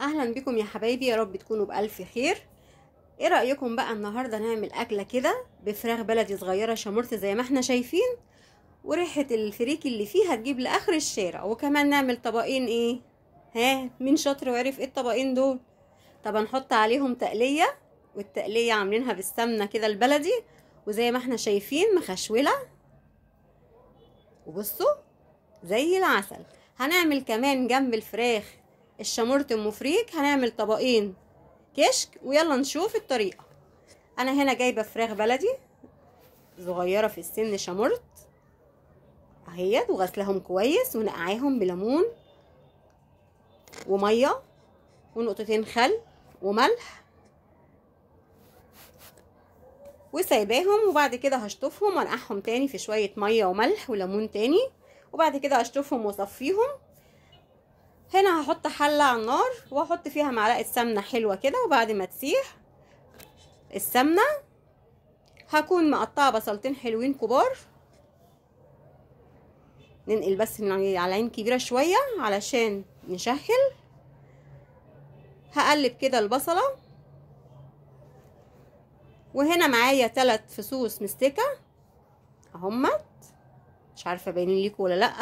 اهلا بكم يا حبايبي يا رب تكونوا بالف خير ايه رايكم بقى النهارده نعمل اكله كده بفراخ بلدي صغيره شمرت زي ما احنا شايفين وريحه الفريك اللي فيها تجيب لاخر الشارع وكمان نعمل طبقين ايه ها مين شاطر وعرف ايه الطبقين دول طب هنحط عليهم تقليه والتقليه عاملينها بالسمنه كده البلدي وزي ما احنا شايفين مخشوله وبصوا زي العسل هنعمل كمان جنب الفراخ الشامورت المفريك هنعمل طبقين كشك ويلا نشوف الطريقة انا هنا جايبة فراخ بلدي صغيرة في السن شامورت اهيت وغسلهم كويس ونقعاهم بليمون ومية ونقطتين خل وملح وسايباهم وبعد كده هشطفهم وانقعهم تاني في شوية مية وملح وليمون تاني وبعد كده هشطفهم واصفيهم هنا هحط حلة على النار واحط فيها معلقة سمنة حلوة كده وبعد ما تسيح السمنة هكون مقطعة بصلتين حلوين كبار ننقل بس من على عين كبيرة شوية علشان نشهل هقلب كده البصلة وهنا معايا تلات فصوص مستكة اهمت مش عارفة باينين ليكوا ولا لأ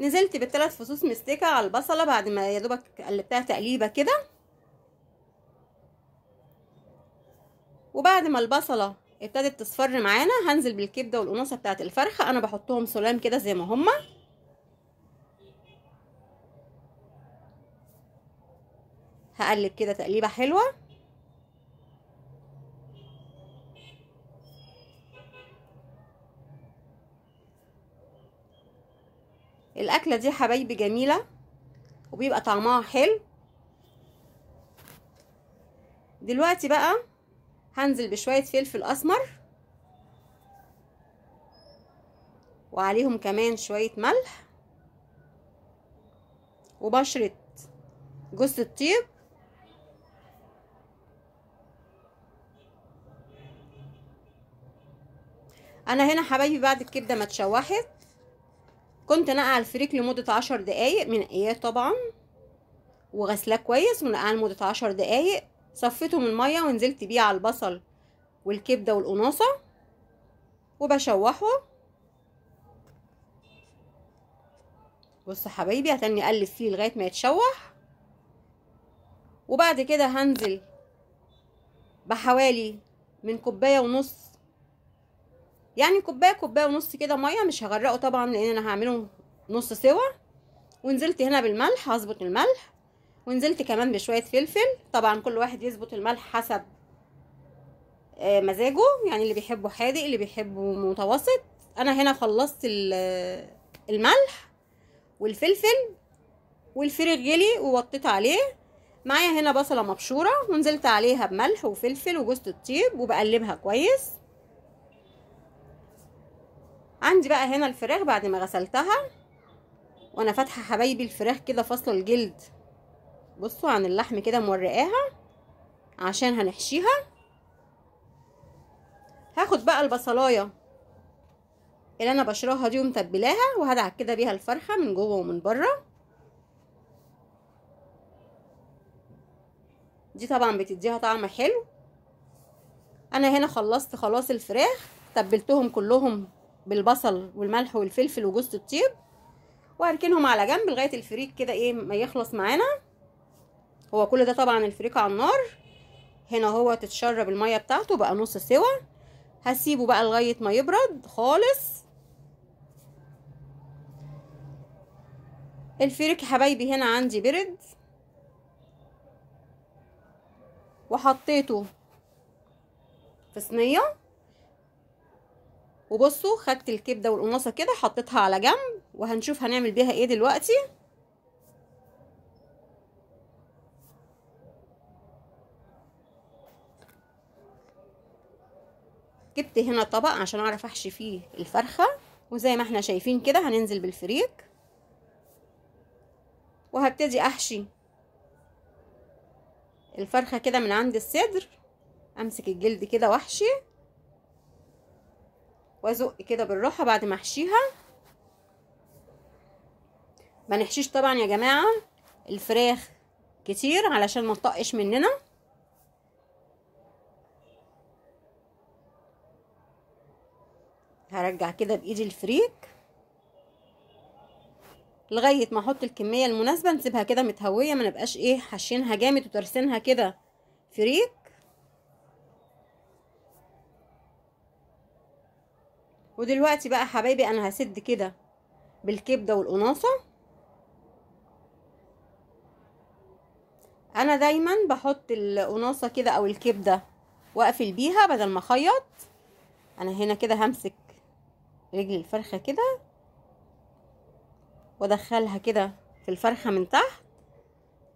نزلت بالثلاث فصوص مستكه على البصله بعد ما يا دوبك قلبتها تقليبه كده وبعد ما البصله ابتدت تصفر معانا هنزل بالكبده والأنوثة بتاعه الفرخه انا بحطهم سلام كده زي ما هما هقلب كده تقليبه حلوه الاكله دي حبايبي جميله وبيبقى طعمها حلو دلوقتي بقى هنزل بشويه فلفل اسمر وعليهم كمان شويه ملح وبشره جوز الطيب انا هنا حبايبي بعد الكبده ما اتشوحت كنت نقع الفريك لمده عشر دقايق منقياه طبعا وغسلاه كويس ونقعه لمده عشر دقايق صفيته من الميه ونزلت بيه على البصل والكبده والقناصه وبشوحه بص حبايبي هتني اقلب فيه لغايه ما يتشوح وبعد كده هنزل بحوالي من كوبايه ونص يعني كوبايه كوبايه ونص كده ميه مش هغرقه طبعا لان انا هعمله نص سوا ونزلت هنا بالملح هظبط الملح ونزلت كمان بشويه فلفل طبعا كل واحد يظبط الملح حسب آه، مزاجه يعني اللي بيحبه حادق اللي بيحبه متوسط انا هنا خلصت الملح والفلفل والفريغ جلي ووطيت عليه معايا هنا بصله مبشوره ونزلت عليها بملح وفلفل وجوزه الطيب وبقلبها كويس عندي بقى هنا الفراخ بعد ما غسلتها وانا فاتحه حبايبي الفراخ كده فاصله الجلد بصوا عن اللحم كده مورقاها عشان هنحشيها هاخد بقى البصلايه اللي انا بشراها دي ومتبلاها وهدعك كده بيها الفرخه من جوه ومن بره دي طبعا بتديها طعم حلو انا هنا خلصت خلاص الفراخ تبلتهم كلهم بالبصل والملح والفلفل وجوز الطيب واركنهم على جنب لغايه الفريك كده ايه ما يخلص معانا هو كل ده طبعا الفريك على النار هنا هو تتشرب الميه بتاعته بقى نص سوا هسيبه بقى لغايه ما يبرد خالص الفريك حبايبي هنا عندي برد وحطيته في صينيه وبصوا خدت الكبده والقناصه كده حطيتها على جنب وهنشوف هنعمل بيها ايه دلوقتي جبت هنا طبق عشان اعرف احشي فيه الفرخه وزي ما احنا شايفين كده هننزل بالفريك وهبتدي احشي الفرخه كده من عند الصدر امسك الجلد كده واحشي وازق كده بالراحه بعد ما احشيها ما نحشيش طبعا يا جماعه الفراخ كتير علشان ما تطقش مننا هرجع كده بايدي الفريك لغايه ما احط الكميه المناسبه نسيبها كده متهويه ما نبقاش ايه حاشينها جامد وترسينها كده فريك ودلوقتي بقى حبايبي انا هسد كده بالكبده والقناصه انا دايما بحط القناصه كده او الكبده واقفل بيها بدل ما اخيط انا هنا كده همسك رجل الفرخه كده وادخلها كده في الفرخه من تحت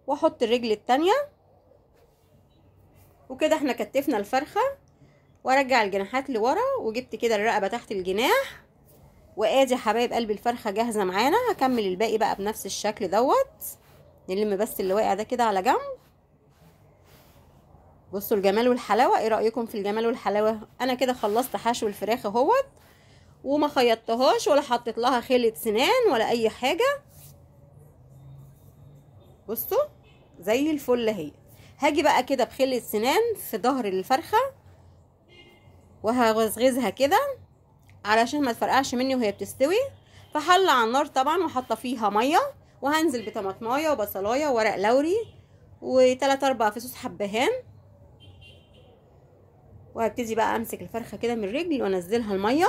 واحط الرجل التانيه وكده احنا كتفنا الفرخه وارجع الجناحات لورا وجبت كده الرقبه تحت الجناح وادي يا حبايب قلب الفرخه جاهزه معانا هكمل الباقي بقى بنفس الشكل دوت نلم بس اللي واقع ده كده على جنب بصوا الجمال والحلاوه ايه رايكم في الجمال والحلاوه انا كده خلصت حشو الفراخ اهوت وما خيطتهاش ولا حطيت لها خله سنان ولا اي حاجه بصوا زي الفل اهي هاجي بقى كده بخله سنان في ظهر الفرخه وهغزغزها كده علشان ما تفرقعش مني وهي بتستوي فحل على النار طبعا وحاطه فيها ميه وهنزل بطماطمايه وبصلايه وورق لوري وتلات اربع فصوص حبهان وهبتدي بقى امسك الفرخه كده من الرجل وانزلها الميه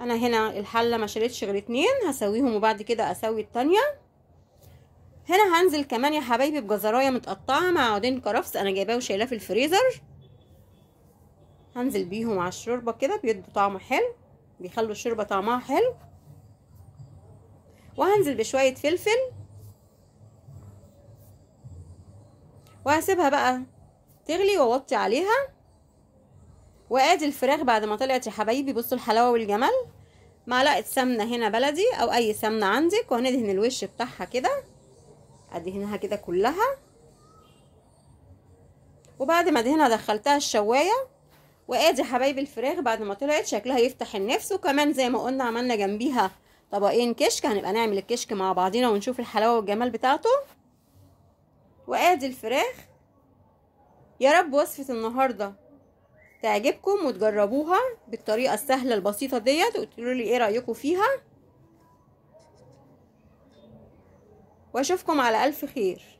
انا هنا الحله ما شالتش غير اتنين هسويهم وبعد كده اسوي التانيه هنا هنزل كمان يا حبايبي بجزرايه متقطعه مع عودين كرفس انا جايباه وشايلاه في الفريزر هنزل بيهم على الشوربه كده بيدوا طعم حلو بيخلوا الشوربه طعمها حلو وهنزل بشويه فلفل وهسيبها بقى تغلي واوطي عليها وادي الفراخ بعد ما طلعت يا حبايبي بصوا الحلاوه والجمال معلقه سمنه هنا بلدي او اي سمنه عندك وهندهن الوش بتاعها كده ادهنها كده كلها وبعد ما دهنها دخلتها الشوايه وادي حبايب الفراخ بعد ما طلعت شكلها يفتح النفس وكمان زي ما قلنا عملنا جنبيها طبقين كشك هنبقى نعمل الكشك مع بعضينا ونشوف الحلاوه والجمال بتاعته وادي الفراخ يا رب وصفه النهارده تعجبكم وتجربوها بالطريقه السهله البسيطه ديت وتقولوا لي ايه رايكم فيها واشوفكم على الف خير